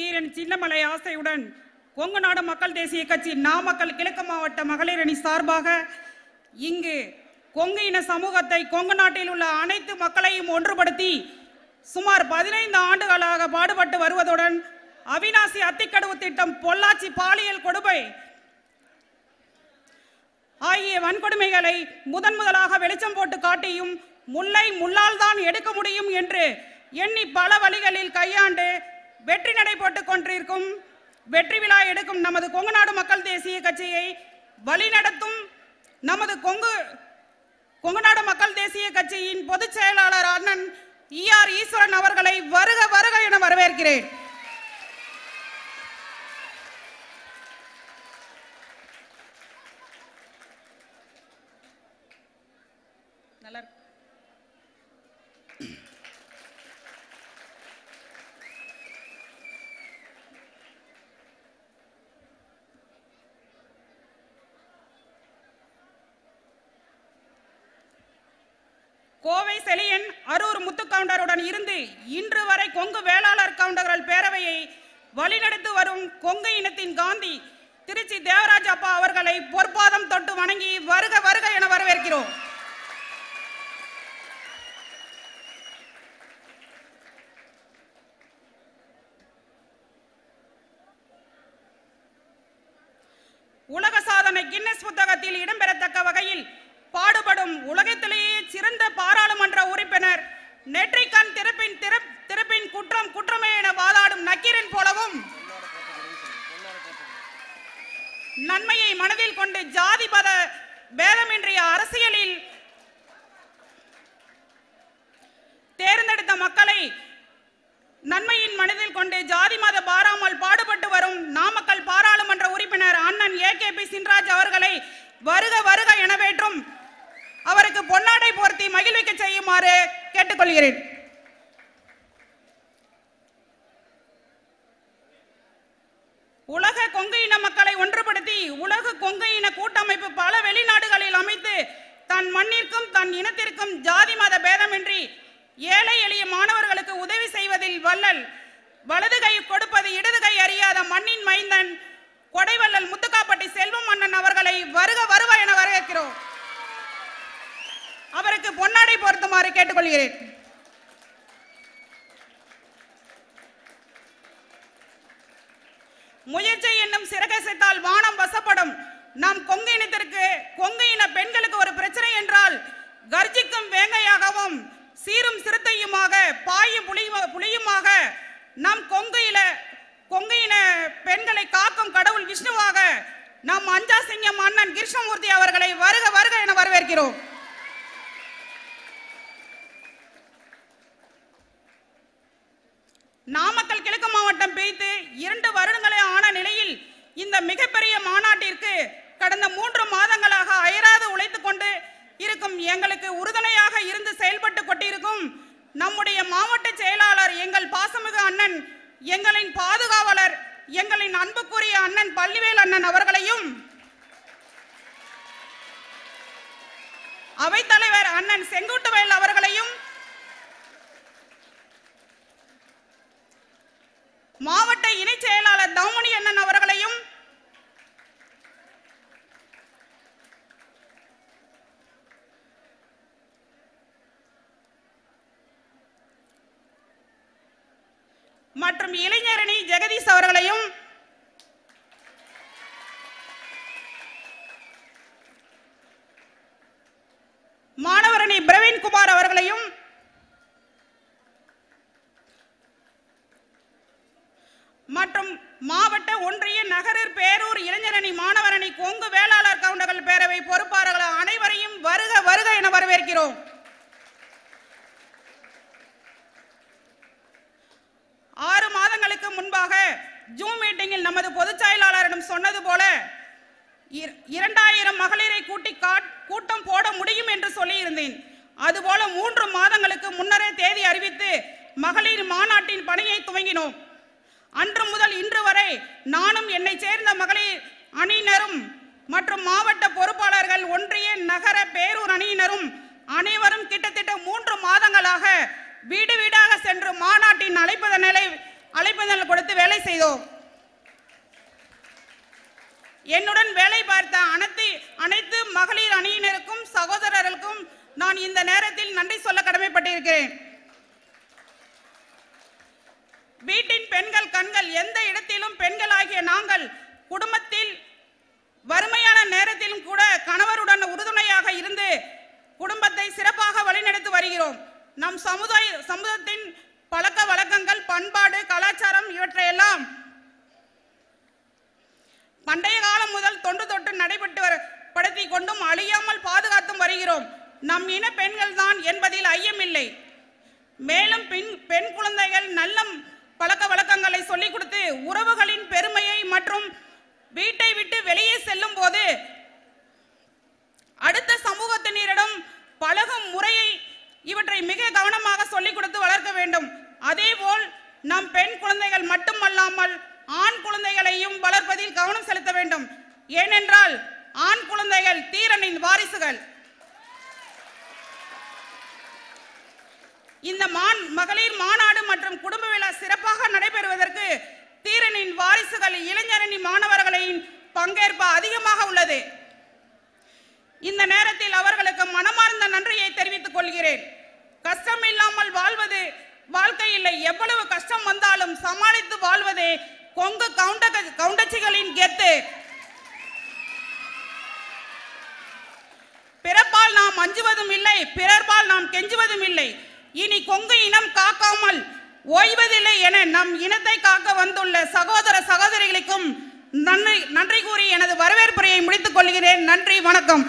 தீரன் சின்னமலை ஆசையுடன் கொங்கு நாடு மக்கள் தேசிய கட்சி நாமக்கல் கிழக்கு மாவட்ட மகளிர் அணி சார்பாக இங்கு கொங்கு இன சமூகத்தை கொங்கு நாட்டில் உள்ள அனைத்து மக்களையும் ஒன்றுபடுத்தி சுமார் பதினைந்து ஆண்டுகளாக பாடுபட்டு வருவதுடன் அவினாசி அத்திக்கடவு திட்டம் பொள்ளாச்சி பாலியல் கொடுமை ஆகிய வன்கொடுமைகளை முதன் முதலாக வெளிச்சம் போட்டு காட்டியும் முல்லை முள்ளால் தான் எடுக்க முடியும் என்று எண்ணி பல வழிகளில் கையாண்டு வெற்றி நடை போட்டுக் கொண்டிருக்கும் வெற்றி விழா எடுக்கும் நமது கொங்கு நாடு மக்கள் தேசிய கட்சியை வழிநடத்தும் நமது கொங்கு கொங்குநாடு மக்கள் தேசிய கட்சியின் பொதுச் செயலாளர் அண்ணன் இ e ஆர் ஈஸ்வரன் அவர்களை வருக வருக என வரவேற்கிறேன் நல்லா கோவை செலியன் அரூர் முத்து கவுண்டருடன் இருந்து இன்று வரை கொங்கு வேளாளர் கவுண்டர்கள் பேரவையை வழிநடத்து வரும் கொங்கு இனத்தின் காந்தி திருச்சி தேவராஜ் அப்பா அவர்களை பொற்பாதம் தொட்டு வணங்கி வருக வருக என வரவேற்கிறோம் உலக சாதனை கின்னஸ் புத்தகத்தில் இடம்பெறத்தக்க வகையில் பாடுபடும் உலகத்திலேயே சிறந்த பாராளுமன்ற உறுப்பினர் திருப்பின் திறப்பின் திறப்பின் குற்றம் குற்றமே என வாதாடும் நக்கீரன் போலவும் நன்மையை மனதில் கொண்டு ஜாதி பத அரசியலில் தேர்ந்தெடுத்த மக்களை நன்மையின் மனதில் கொண்டு ஜாதி மத பாராமல் பாடுபட்டு வரும் நாமக்கல் பாராளுமன்ற உறுப்பினர் அண்ணன் ஏ கே பி சின்ராஜ் அவர்களை வருக வருக எனவேற்றோம் செய்யுமாறு கேட்டுக்கொள்கிறேன் உலக கொங்கு இன மக்களை ஒன்றுபடுத்தி உலக கொங்கு இன கூட்டமைப்பு பல வெளிநாடுகளில் அமைத்து தன் மண்ணிற்கும் தன் இனத்திற்கும் ஜாதி மத பேதமின்றி ஏழை எளிய மாணவர்களுக்கு உதவி செய்வதில் வல்லல் வலது கை கொடுப்பது இடது கை அறியாத மண்ணின் மைந்தன் கொடைவள்ளல் முத்துக்காப்பட்டி செல்வம் மன்னன் அவர்களை வருக வருவ என வரவேற்கிறோம் அவருக்கு பொன்னாடை பொருத்துமாறு கேட்டுக்கொள்கிறேன் முயற்சி என்னும் சிறகசைத்தால் வானம் வசப்படும் நாம் கொங்கு இனத்திற்கு கொங்கு இன பெண்களுக்கு ஒரு பிரச்சனை என்றால் கர்ஜிக்கும் வேங்கையாகவும் சீரும் சிறுத்தையுமாக பாயும் புலியுமா புலியுமாக நம் கொங்கையில இல கொங்கு இன பெண்களை காக்கும் கடவுள் விஷ்ணுவாக நாம் அஞ்சா சிங்கம் அண்ணன் கிருஷ்ணமூர்த்தி அவர்களை வருக வருக என வரவேற்கிறோம் நாமக்கல் கிழக்கு மாவட்டம் பிரித்து இரண்டு வருடங்களே ஆன நிலையில் இந்த மிகப்பெரிய மாநாட்டிற்கு கடந்த மூன்று மாதங்களாக அயராது உழைத்து கொண்டு இருக்கும் எங்களுக்கு உறுதுணையாக இருந்து செயல்பட்டு கொண்டிருக்கும் நம்முடைய மாவட்ட செயலாளர் எங்கள் பாசமிகு அண்ணன் எங்களின் பாதுகாவலர் எங்களின் அன்புக்குரிய அண்ணன் பள்ளிவேல் அண்ணன் அவர்களையும் அவைத்தலைவர் அண்ணன் செங்குட்டுவேல் அவர்களையும் மாவட்ட இணை செயலாளர் தாமணி அண்ணன் அவர்களையும் மற்றும் இளைஞரணி ஜெகதீஷ் அவர்களையும் மாணவரணி பிரவீன்குமார் அவர்களையும் சட்டப்பேரவை பொறுப்பாளர்கள் அனைவரையும் வருக வருக என வரவேற்கிறோம் ஆறு மாதங்களுக்கு முன்பாக ஜூம் மீட்டிங்கில் நமது பொதுச் செயலாளரிடம் சொன்னது போல இரண்டாயிரம் மகளிரை கூட்டி கூட்டம் போட முடியும் என்று சொல்லி இருந்தேன் அதுபோல மூன்று மாதங்களுக்கு முன்னரே தேதி அறிவித்து மகளிர் மாநாட்டின் பணியை துவங்கினோம் அன்று முதல் இன்று வரை நானும் என்னை சேர்ந்த மகளிர் அணியினரும் மற்றும் மாவட்ட பொறுப்பாளர்கள் ஒன்றிய நகர பேரூர் அணியினரும் அனைவரும் கிட்டத்தட்ட மூன்று மாதங்களாக வீடு வீடாக சென்று மாநாட்டின் அழைப்பதனலை அழைப்பதன் கொடுத்து வேலை செய்தோம் என்னுடன் வேலை பார்த்த அனைத்து அனைத்து மகளிர் அணியினருக்கும் சகோதரர்களுக்கும் நான் இந்த நேரத்தில் நன்றி சொல்ல கடமைப்பட்டிருக்கிறேன் வீட்டின் பெண்கள் கண்கள் எந்த இடத்திலும் பெண்கள் ஆகிய நாங்கள் குடும்பத்தில் வறுமையான நேரத்திலும் கூட கணவருடன் உறுதுணையாக இருந்து குடும்பத்தை சிறப்பாக வழிநடத்தி வருகிறோம் நம் சமுதாய சமூகத்தின் பழக்க வழக்கங்கள் பண்பாடு கலாச்சாரம் இவற்றையெல்லாம் பண்டைய காலம் முதல் தொண்டு தொட்டு நடைபெற்று படுத்தி கொண்டும் அழியாமல் பாதுகாத்தும் வருகிறோம் நம் இன பெண்கள் தான் என்பதில் ஐயமில்லை மேலும் பெண் பெண் குழந்தைகள் நல்ல பழக்க வழக்கங்களை சொல்லிக் கொடுத்து உறவுகளின் பெருமையை மற்றும் வீட்டை விட்டு வெளியே செல்லும் போது அடுத்த சமூகத்தினரிடம் பழகும் முறையை இவற்றை மிக கவனமாக சொல்லிக் கொடுத்து வளர்க்க வேண்டும் அதேபோல் நம் பெண் குழந்தைகள் மட்டுமல்லாமல் ஆண் குழந்தைகளையும் வளர்ப்பதில் கவனம் செலுத்த வேண்டும் ஏனென்றால் ஆண் குழந்தைகள் தீரனின் வாரிசுகள் இந்த மான் மகளிர் மாநாடு மற்றும் குடும்ப விழா சிறப்பாக நடைபெறும் முதுநிலை மாணவர்களின் பங்கேற்பு அதிகமாக உள்ளது இந்த நேரத்தில் அவர்களுக்கு மனமார்ந்த நன்றியை தெரிவித்துக் கொள்கிறேன் கஷ்டம் இல்லாமல் வாழ்வது வாழ்க்கையில் எவ்வளவு கஷ்டம் வந்தாலும் சமாளித்து வாழ்வதே கொங்கு கவுண்ட கவுண்டச்சிகளின் கெத்து பிறப்பால் நாம் அஞ்சுவதும் இல்லை பிறர்பால் நாம் கெஞ்சுவதும் இல்லை இனி கொங்கு இனம் காக்காமல் ஓய்வதில்லை என நம் இனத்தை காக்க வந்துள்ள சகோதர சகோதரிகளுக்கும் நன்றி நன்றி கூறி எனது வரவேற்புரையை முடித்துக் கொள்கிறேன் நன்றி வணக்கம்